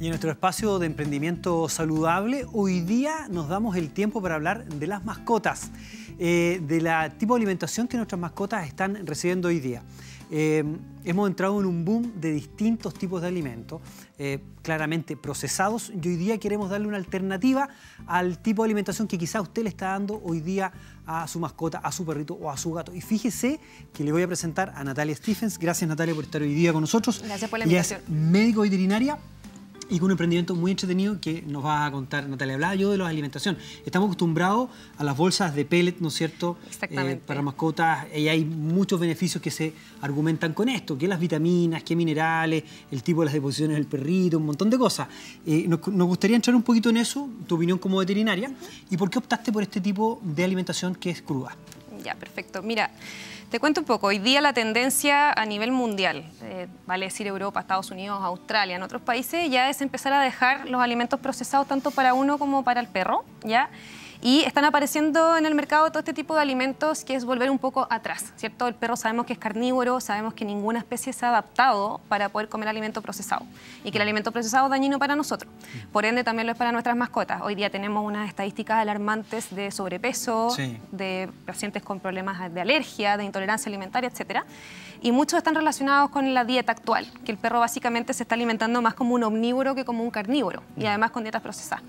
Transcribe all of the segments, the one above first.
Y en nuestro espacio de emprendimiento saludable, hoy día nos damos el tiempo para hablar de las mascotas, eh, de la tipo de alimentación que nuestras mascotas están recibiendo hoy día. Eh, hemos entrado en un boom de distintos tipos de alimentos, eh, claramente procesados, y hoy día queremos darle una alternativa al tipo de alimentación que quizá usted le está dando hoy día a su mascota, a su perrito o a su gato. Y fíjese que le voy a presentar a Natalia Stephens. Gracias Natalia por estar hoy día con nosotros. Gracias por la invitación. es médico veterinaria y con un emprendimiento muy entretenido que nos va a contar Natalia. Hablaba yo de la alimentación. Estamos acostumbrados a las bolsas de pellet, ¿no es cierto? Eh, Exactamente. para mascotas, y hay muchos beneficios que se argumentan con esto, que las vitaminas, que minerales, el tipo de las deposiciones del perrito, un montón de cosas. Eh, nos, gustaría entrar un poquito en eso, tu opinión como veterinaria, y por qué optaste por este tipo de alimentación que es cruda. Ya, perfecto. Mira... Te cuento un poco, hoy día la tendencia a nivel mundial, eh, vale decir Europa, Estados Unidos, Australia, en otros países, ya es empezar a dejar los alimentos procesados tanto para uno como para el perro, ¿ya? Y están apareciendo en el mercado todo este tipo de alimentos que es volver un poco atrás, ¿cierto? El perro sabemos que es carnívoro, sabemos que ninguna especie se ha adaptado para poder comer alimento procesado y que el alimento procesado es dañino para nosotros. Por ende, también lo es para nuestras mascotas. Hoy día tenemos unas estadísticas alarmantes de sobrepeso, de pacientes con problemas de alergia, de intolerancia alimentaria, etcétera y muchos están relacionados con la dieta actual, que el perro básicamente se está alimentando más como un omnívoro que como un carnívoro y además con dietas procesadas.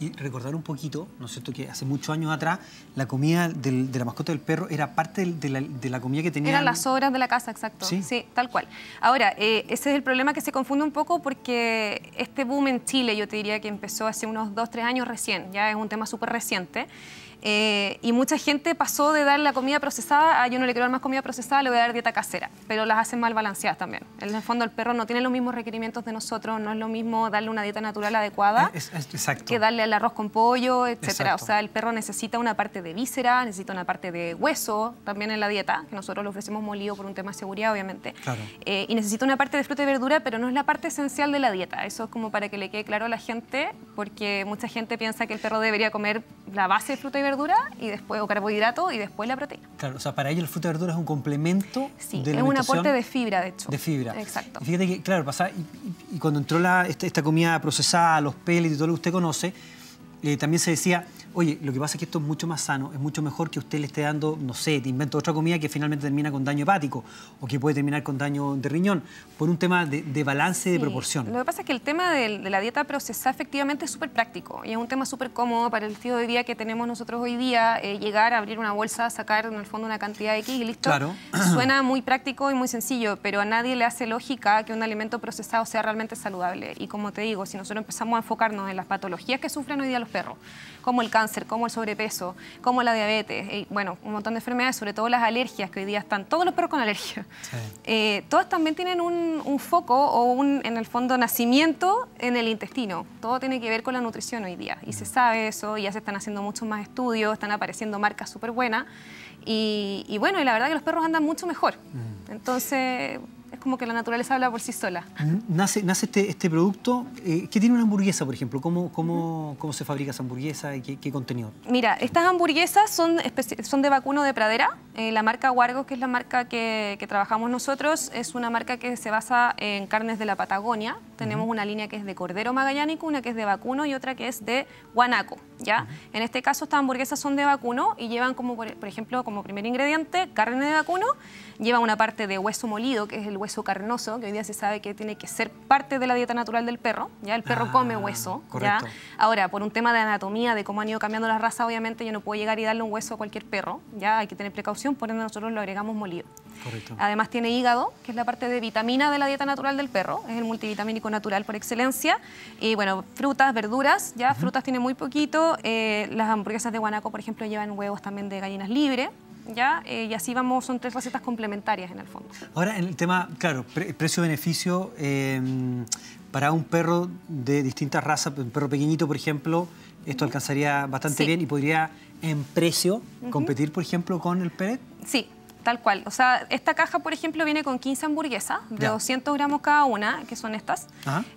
Y recordar un poquito, ¿no es cierto?, que hace muchos años atrás la comida de la mascota del perro era parte de, la, comida que tenía... Eran las sobras de la casa, exacto. Sí, tal cual. Ahora, eh, ese es el problema que se confunde un poco porque este boom en Chile, yo te diría que empezó hace unos dos, tres años recién, ya es un tema súper reciente. Eh, y mucha gente pasó de dar la comida procesada a yo no le quiero dar más comida procesada, le voy a dar dieta casera, pero las hacen mal balanceadas también. En el fondo el perro no tiene los mismos requerimientos de nosotros, no es lo mismo darle una dieta natural adecuada que darle el arroz con pollo, etcétera. O sea, el perro necesita una parte de víscera, necesita una parte de hueso también en la dieta, que nosotros le ofrecemos molido por un tema de seguridad, obviamente. Eh, y necesita una parte de fruta y verdura, pero no es la parte esencial de la dieta. Eso es como para que le quede claro a la gente, porque mucha gente piensa que el perro debería comer la base de fruta y verdura y después, o carbohidrato y después la proteína. Claro, o sea, para ellos... el fruto de verdura es un complemento sí, es un aporte de fibra, de hecho. De fibra. Exacto. fíjate que, claro, pasa, y, cuando entró la, esta, comida procesada, los pellets y todo lo que usted conoce, eh, también se decía oye, lo que pasa es que esto es mucho más sano, es mucho mejor que usted le esté dando, no sé, te invento otra comida que finalmente termina con daño hepático o que puede terminar con daño de riñón, por un tema de, balance de proporción. Lo que pasa es que el tema de, la dieta procesada efectivamente es súper práctico y es un tema súper cómodo para el estilo de vida que tenemos nosotros hoy día, llegar eh, llegar, abrir una bolsa, sacar en el fondo una cantidad de X y listo. Claro. Suena muy práctico y muy sencillo, pero a nadie le hace lógica que un alimento procesado sea realmente saludable. Y como te digo, si nosotros empezamos a enfocarnos en las patologías que sufren hoy día los perros, como el cáncer, cáncer, como el sobrepeso, como la diabetes, bueno, un montón de enfermedades, sobre todo las alergias, que hoy día están todos los perros con alergia. Eh, todos también tienen un, foco o un, en el fondo, nacimiento en el intestino. Todo tiene que ver con la nutrición hoy día. Y se mm. sabe eso, ya se están haciendo muchos más estudios, están apareciendo marcas súper buenas. Y, bueno, y la verdad que los perros andan mucho mejor. Mm. Entonces es como que la naturaleza habla por sí sola. Nace, nace este, este producto. Eh, ¿Qué tiene una hamburguesa, por ejemplo? ¿Cómo, cómo, cómo se fabrica esa hamburguesa y qué, contenido? Mira, estas hamburguesas son, son de vacuno de pradera. Eh, la marca huargo que es la marca que, trabajamos nosotros, es una marca que se basa en carnes de la Patagonia. Tenemos una línea que es de cordero magallánico, una que es de vacuno y otra que es de guanaco. ¿ya? En este caso, estas hamburguesas son de vacuno y llevan, como por, ejemplo, como primer ingrediente, carne de vacuno. Lleva una parte de hueso molido, que es el hueso carnoso, que hoy día se sabe que tiene que ser parte de la dieta natural del perro. ¿ya? El perro ah, come hueso. Ahora, por un tema de anatomía, de cómo han ido cambiando las razas, obviamente yo no puedo llegar y darle un hueso a cualquier perro. ¿ya? Hay que tener precaución por ende nosotros lo agregamos molido. Además tiene hígado, que es la parte de vitamina de la dieta natural del perro, es el multivitamínico natural por excelencia. Y bueno, frutas, verduras, ya frutas tiene muy poquito. Eh, las hamburguesas de guanaco, por ejemplo, llevan huevos también de gallinas libres. ¿ya? Eh, y así vamos, son tres recetas complementarias en el fondo. Ahora, en el tema, claro, precio-beneficio, em, para un perro de distintas razas, un perro pequeñito, por ejemplo, esto alcanzaría bastante bien y podría en precio competir, por ejemplo, con el Peret? Sí, tal cual. O sea, esta caja, por ejemplo, viene con 15 hamburguesas de 200 gramos cada una, que son estas.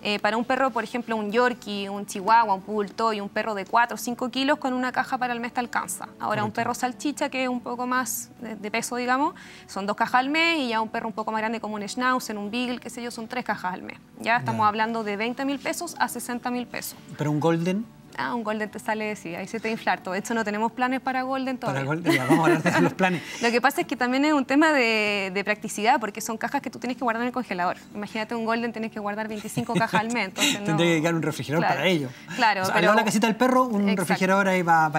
Eh, para un perro, por ejemplo, un Yorkie, un Chihuahua, un Pulto y un perro de 4 o 5 kilos, con una caja para el mes te alcanza. Ahora, un perro salchicha, que es un poco más de, peso, digamos, son dos cajas al mes, y ya un perro un poco más grande, como un Schnauzer, un Beagle, qué sé yo, son tres cajas al mes. Ya estamos hablando de 20 mil pesos a 60 mil pesos. ¿Pero un Golden? ah, un Golden te sale, sí, ahí se te inflarto. De hecho, no tenemos planes para Golden todavía. Para Golden, vamos a hablar de los planes. Lo que pasa es que también es un tema de, practicidad, porque son cajas que tú tienes que guardar en el congelador. Imagínate un Golden, tienes que guardar 25 cajas al mes. Entonces Tendría que llegar un refrigerador para ello. Claro. O sea, a la casita del perro, un refrigerador ahí va,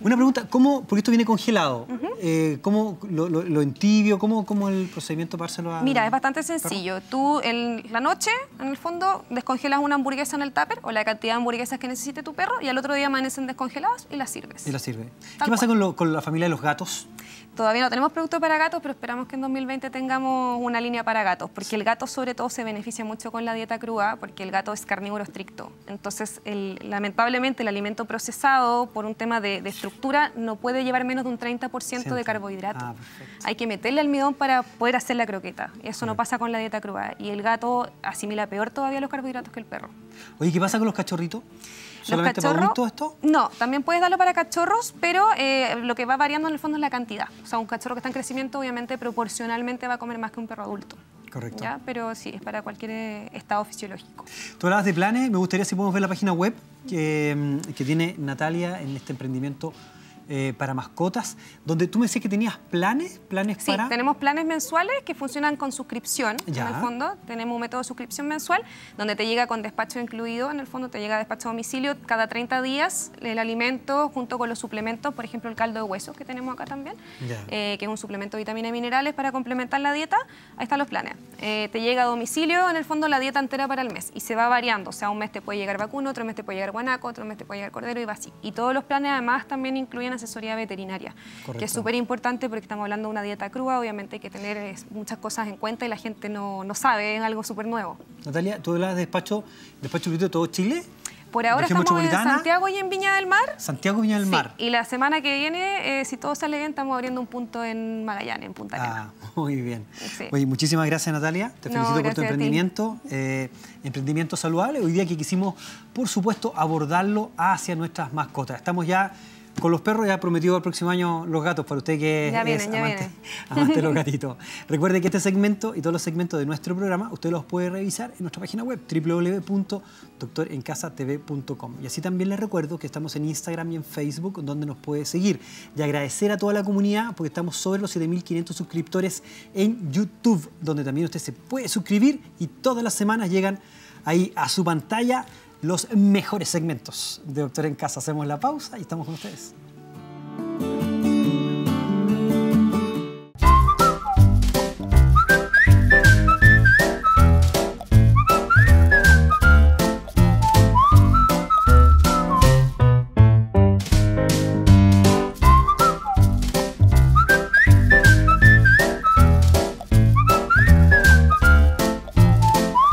Una pregunta, ¿cómo, porque esto viene congelado, eh, ¿cómo lo, lo, entibio? ¿Cómo, el procedimiento para hacerlo a... Mira, es bastante sencillo. Tú en la noche, en el fondo, descongelas una hamburguesa en el tupper o la cantidad de hamburguesas que necesite tu perro y al otro día amanecen descongelados y las sirves. Y las sirve. ¿Qué pasa con, la familia de los gatos? Todavía no tenemos producto para gatos, pero esperamos que en 2020 tengamos una línea para gatos, porque el gato sobre todo se beneficia mucho con la dieta cruda, porque el gato es carnívoro estricto. Entonces, lamentablemente, el alimento procesado, por un tema de, estructura, no puede llevar menos de un 30% de carbohidratos... Ah, Hay que meterle almidón para poder hacer la croqueta. Eso no pasa con la dieta cruda. Y el gato asimila peor todavía los carbohidratos que el perro. Oye, ¿qué pasa con los cachorritos? ¿Solamente los cachorros, esto? No, también puedes darlo para cachorros, pero eh, lo que va variando en el fondo es la cantidad. O sea, un cachorro que está en crecimiento obviamente proporcionalmente va a comer más que un perro adulto. Correcto. Pero sí, es para cualquier eh, estado fisiológico. Tú hablabas de planes, me gustaría si podemos ver la página web que, mm, que tiene Natalia en este emprendimiento eh, para mascotas, donde tú me decías que tenías planes, planes para... Sí, tenemos planes mensuales que funcionan con suscripción, en el fondo. Tenemos un método de suscripción mensual, donde te llega con despacho incluido, en el fondo te llega despacho a domicilio cada 30 días, el alimento junto con los suplementos, por ejemplo, el caldo de huesos que tenemos acá también, eh, que es un suplemento de vitaminas y minerales para complementar la dieta. Ahí están los planes. Eh, te llega a domicilio, en el fondo, la dieta entera para el mes y se va variando. O sea, un mes te puede llegar vacuno, otro mes te puede llegar guanaco, otro mes te puede llegar cordero y va así. Y todos los planes además también incluyen asesoría veterinaria, Correcto. que es súper importante porque estamos hablando de una dieta cruda obviamente hay que tener eh, muchas cosas en cuenta y la gente no, sabe, es algo súper nuevo. Natalia, tú hablas de despacho, despacho de todo Chile. Por ahora estamos en Santiago y en Viña del Mar. Santiago y Viña del Mar. Y la semana que viene, eh, si todo sale bien, estamos abriendo un punto en Magallanes, en Punta Arenas. Ah, muy bien. Oye, muchísimas gracias Natalia. Te felicito por tu emprendimiento. Eh, emprendimiento saludable. Hoy día que quisimos, por supuesto, abordarlo hacia nuestras mascotas. Estamos ya con los perros ya prometido el próximo año los gatos, para usted que es amante, amante los gatitos. Recuerde que este segmento y todos los segmentos de nuestro programa usted los puede revisar en nuestra página web www.doctorencasatv.com. Y así también les recuerdo que estamos en Instagram y en Facebook donde nos puede seguir. Y agradecer a toda la comunidad porque estamos sobre los 7.500 suscriptores en YouTube, donde también usted se puede suscribir y todas las semanas llegan ahí a su pantalla los mejores segmentos de Doctor en Casa. Hacemos la pausa y estamos con ustedes.